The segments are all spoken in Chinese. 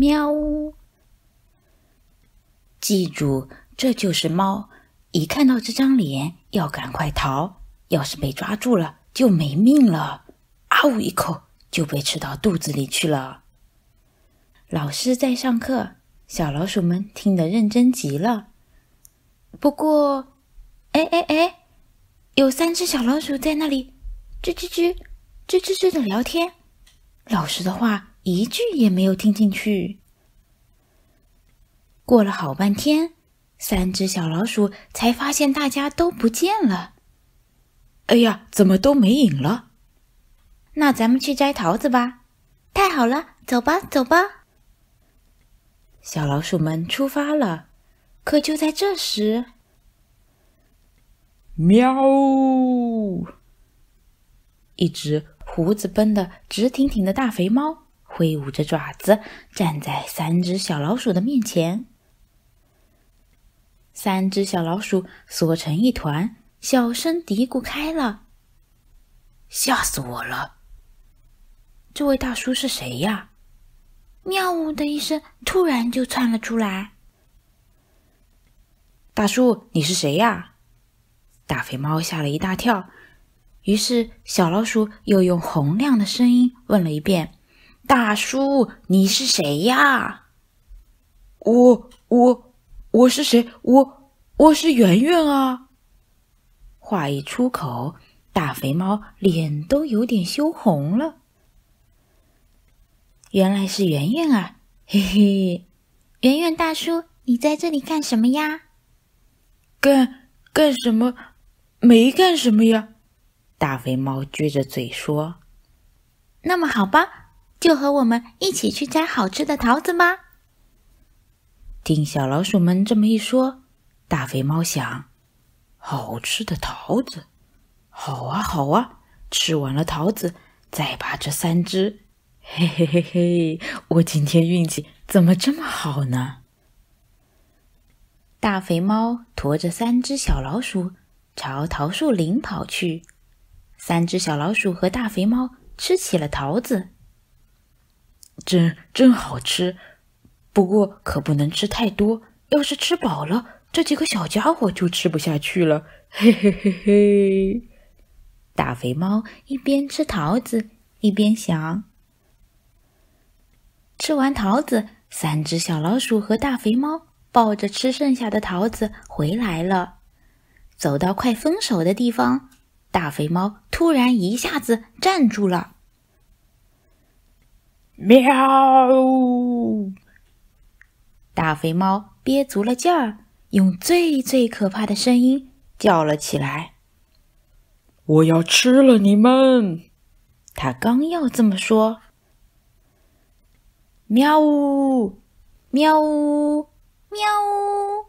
喵呜！记住，这就是猫。一看到这张脸，要赶快逃。要是被抓住了，就没命了。啊呜一口，就被吃到肚子里去了。老师在上课，小老鼠们听得认真极了。不过，哎哎哎，有三只小老鼠在那里吱吱吱、吱吱吱的聊天，老师的话一句也没有听进去。过了好半天，三只小老鼠才发现大家都不见了。哎呀，怎么都没影了？那咱们去摘桃子吧！太好了，走吧，走吧。小老鼠们出发了。可就在这时，喵！一只胡子奔的直挺挺的大肥猫挥舞着爪子，站在三只小老鼠的面前。三只小老鼠缩成一团，小声嘀咕开了：“吓死我了！这位大叔是谁呀？”“喵呜”的一声，突然就窜了出来。“大叔，你是谁呀？”大肥猫吓了一大跳，于是小老鼠又用洪亮的声音问了一遍：“大叔，你是谁呀？”“我，我。”我是谁？我我是圆圆啊！话一出口，大肥猫脸都有点羞红了。原来是圆圆啊，嘿嘿，圆圆大叔，你在这里干什么呀？干干什么？没干什么呀！大肥猫撅着嘴说。那么好吧，就和我们一起去摘好吃的桃子吧。听小老鼠们这么一说，大肥猫想：好吃的桃子，好啊好啊！吃完了桃子，再把这三只……嘿嘿嘿嘿！我今天运气怎么这么好呢？大肥猫驮着三只小老鼠朝桃树林跑去。三只小老鼠和大肥猫吃起了桃子，真真好吃。不过可不能吃太多，要是吃饱了，这几个小家伙就吃不下去了。嘿嘿嘿嘿，大肥猫一边吃桃子一边想。吃完桃子，三只小老鼠和大肥猫抱着吃剩下的桃子回来了。走到快分手的地方，大肥猫突然一下子站住了。喵。大肥猫憋足了劲儿，用最最可怕的声音叫了起来：“我要吃了你们！”它刚要这么说，喵呜，喵呜，喵呜，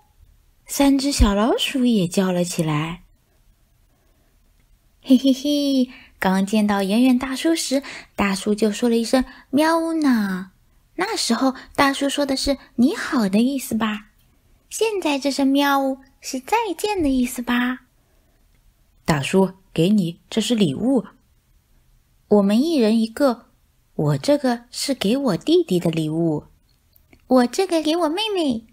三只小老鼠也叫了起来。嘿嘿嘿，刚见到圆圆大叔时，大叔就说了一声“喵呜”呢。那时候大叔说的是“你好”的意思吧？现在这声“喵呜”是再见的意思吧？大叔，给你，这是礼物。我们一人一个。我这个是给我弟弟的礼物。我这个给我妹妹。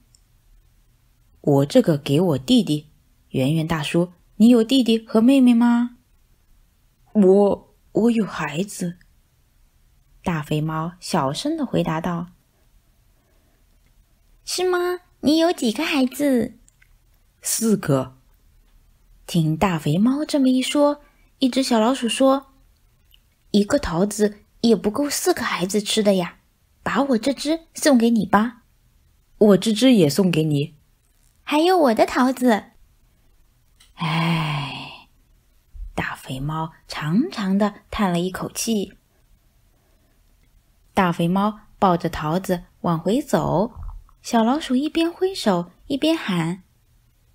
我这个给我弟弟。圆圆大叔，你有弟弟和妹妹吗？我我有孩子。大肥猫小声的回答道：“是吗？你有几个孩子？”“四个。”听大肥猫这么一说，一只小老鼠说：“一个桃子也不够四个孩子吃的呀，把我这只送给你吧。”“我这只也送给你。”“还有我的桃子。”哎，大肥猫长长的叹了一口气。大肥猫抱着桃子往回走，小老鼠一边挥手一边喊：“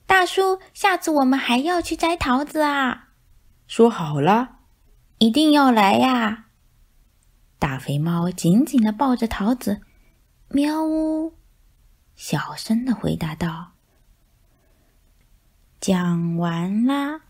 大叔，下次我们还要去摘桃子啊！”说好了，一定要来呀！大肥猫紧紧地抱着桃子，喵呜，小声地回答道：“讲完啦。”